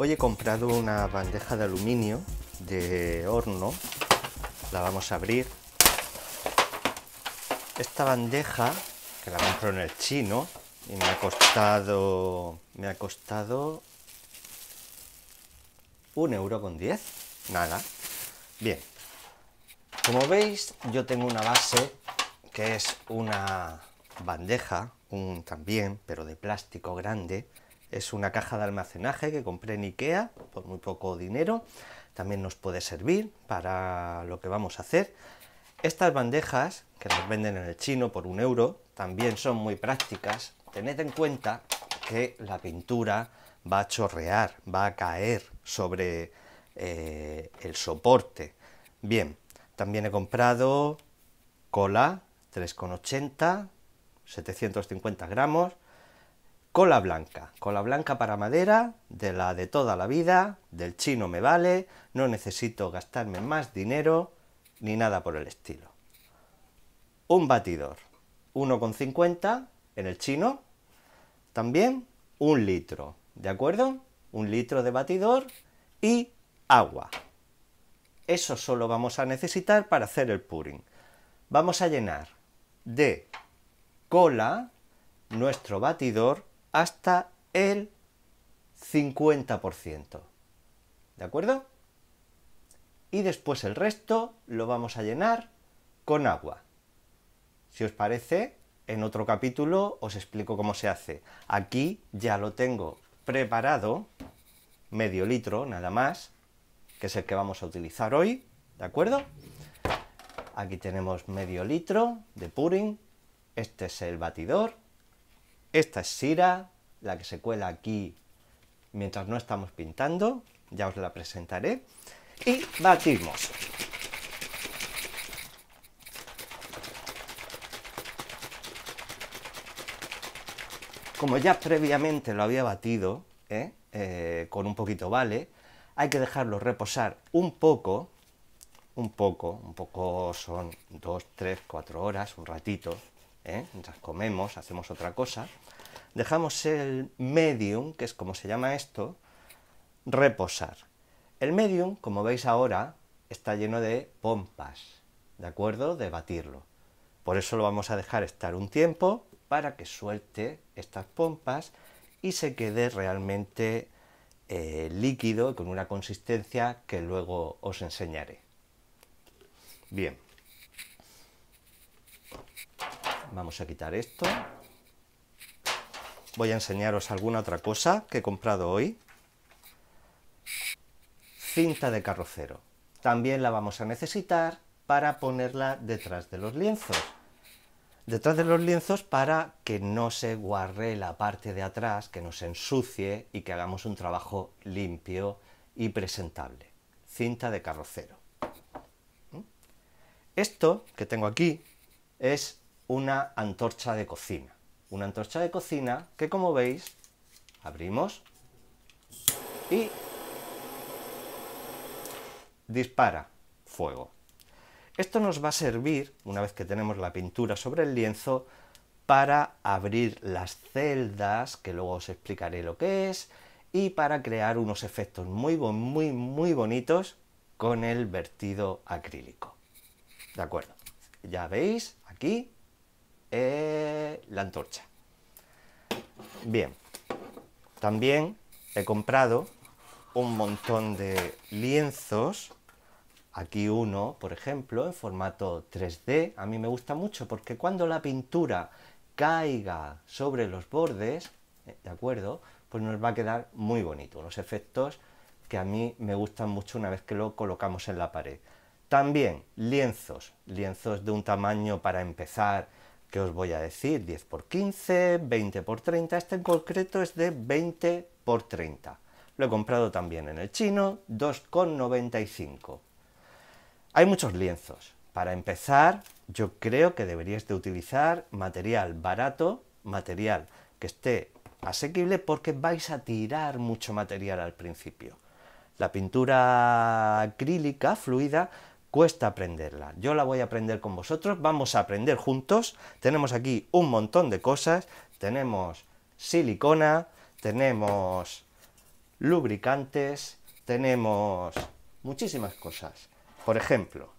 Hoy he comprado una bandeja de aluminio de horno. La vamos a abrir. Esta bandeja, que la compro en el chino, y me ha costado... me ha costado... un euro con diez. Nada. Bien. Como veis, yo tengo una base que es una bandeja, un también, pero de plástico grande, es una caja de almacenaje que compré en Ikea por muy poco dinero. También nos puede servir para lo que vamos a hacer. Estas bandejas que nos venden en el chino por un euro también son muy prácticas. Tened en cuenta que la pintura va a chorrear, va a caer sobre eh, el soporte. Bien, también he comprado cola 3,80, 750 gramos, Cola blanca, cola blanca para madera, de la de toda la vida, del chino me vale, no necesito gastarme más dinero ni nada por el estilo. Un batidor, 1,50 en el chino, también un litro, ¿de acuerdo? Un litro de batidor y agua. Eso solo vamos a necesitar para hacer el puring Vamos a llenar de cola nuestro batidor hasta el 50%. ¿De acuerdo? Y después el resto lo vamos a llenar con agua. Si os parece, en otro capítulo os explico cómo se hace. Aquí ya lo tengo preparado, medio litro nada más, que es el que vamos a utilizar hoy, ¿de acuerdo? Aquí tenemos medio litro de purín, este es el batidor, esta es Sira, la que se cuela aquí mientras no estamos pintando, ya os la presentaré. Y batimos. Como ya previamente lo había batido, ¿eh? Eh, con un poquito vale, hay que dejarlo reposar un poco, un poco, un poco son 2, 3, 4 horas, un ratito, ¿eh? mientras comemos, hacemos otra cosa, dejamos el medium, que es como se llama esto, reposar. El medium, como veis ahora, está lleno de pompas, ¿de acuerdo? De batirlo. Por eso lo vamos a dejar estar un tiempo para que suelte estas pompas y se quede realmente eh, líquido con una consistencia que luego os enseñaré. Bien. Vamos a quitar esto. Voy a enseñaros alguna otra cosa que he comprado hoy. Cinta de carrocero. También la vamos a necesitar para ponerla detrás de los lienzos. Detrás de los lienzos para que no se guarre la parte de atrás, que no se ensucie y que hagamos un trabajo limpio y presentable. Cinta de carrocero. ¿Mm? Esto que tengo aquí es una antorcha de cocina. Una antorcha de cocina que como veis, abrimos y dispara fuego. Esto nos va a servir, una vez que tenemos la pintura sobre el lienzo, para abrir las celdas, que luego os explicaré lo que es, y para crear unos efectos muy, muy, muy bonitos con el vertido acrílico. ¿De acuerdo? Ya veis, aquí eh, la antorcha. Bien, también he comprado un montón de lienzos. Aquí uno, por ejemplo, en formato 3D. A mí me gusta mucho porque cuando la pintura caiga sobre los bordes, eh, ¿de acuerdo? Pues nos va a quedar muy bonito. Los efectos que a mí me gustan mucho una vez que lo colocamos en la pared. También lienzos, lienzos de un tamaño para empezar que os voy a decir? 10 por 15, 20 por 30. Este en concreto es de 20 por 30. Lo he comprado también en el chino, 2,95. Hay muchos lienzos. Para empezar, yo creo que deberíais de utilizar material barato, material que esté asequible porque vais a tirar mucho material al principio. La pintura acrílica fluida cuesta aprenderla. Yo la voy a aprender con vosotros, vamos a aprender juntos. Tenemos aquí un montón de cosas. Tenemos silicona, tenemos lubricantes, tenemos muchísimas cosas. Por ejemplo,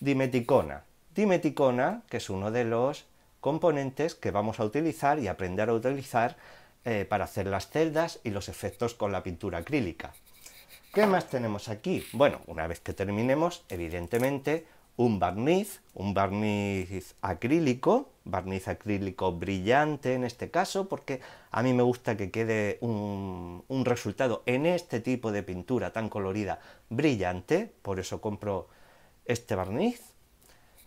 dimeticona. Dimeticona, que es uno de los componentes que vamos a utilizar y aprender a utilizar eh, para hacer las celdas y los efectos con la pintura acrílica. ¿Qué más tenemos aquí? Bueno, una vez que terminemos, evidentemente, un barniz, un barniz acrílico, barniz acrílico brillante en este caso, porque a mí me gusta que quede un, resultado en este tipo de pintura tan colorida brillante, por eso compro este barniz,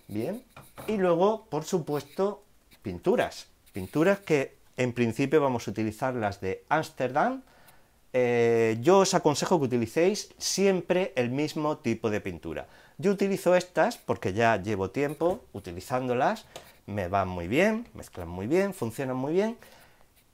bien, y luego, por supuesto, pinturas, pinturas que en principio vamos a utilizar las de Ámsterdam, eh, yo os aconsejo que utilicéis siempre el mismo tipo de pintura. Yo utilizo estas porque ya llevo tiempo utilizándolas, me van muy bien, mezclan muy bien, funcionan muy bien.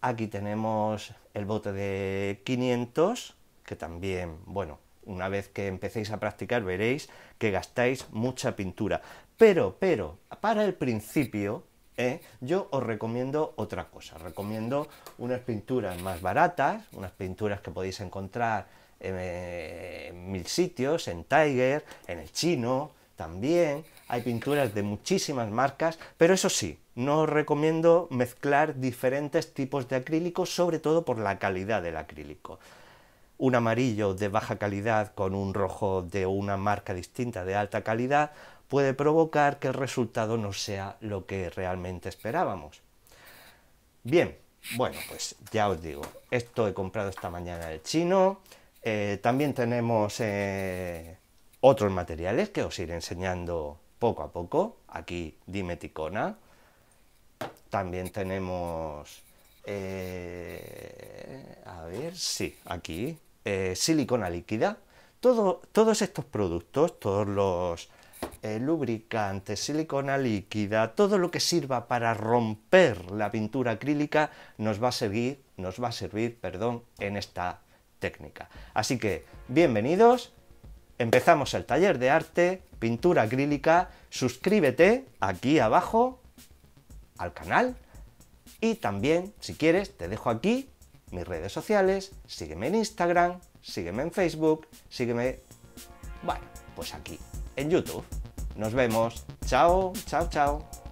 Aquí tenemos el bote de 500, que también, bueno, una vez que empecéis a practicar veréis que gastáis mucha pintura. Pero, pero, para el principio, ¿eh? yo os recomiendo otra cosa. Recomiendo unas pinturas más baratas, unas pinturas que podéis encontrar en, eh, en mil sitios, en Tiger, en el chino, también. Hay pinturas de muchísimas marcas, pero eso sí, no os recomiendo mezclar diferentes tipos de acrílico, sobre todo por la calidad del acrílico un amarillo de baja calidad con un rojo de una marca distinta de alta calidad puede provocar que el resultado no sea lo que realmente esperábamos. Bien, bueno, pues ya os digo, esto he comprado esta mañana el chino. Eh, también tenemos eh, otros materiales que os iré enseñando poco a poco. Aquí Dimeticona. También tenemos eh, a ver, si aquí, eh, silicona líquida. todos estos productos, todos los eh, lubricantes, silicona líquida, todo lo que sirva para romper la pintura acrílica nos va a servir, nos va a servir, perdón, en esta técnica. Así que, bienvenidos, empezamos el taller de arte, pintura acrílica, suscríbete aquí abajo al canal y también, si quieres, te dejo aquí mis redes sociales, sígueme en Instagram, sígueme en Facebook, sígueme, bueno, pues aquí, en YouTube. Nos vemos. Chao, chao, chao.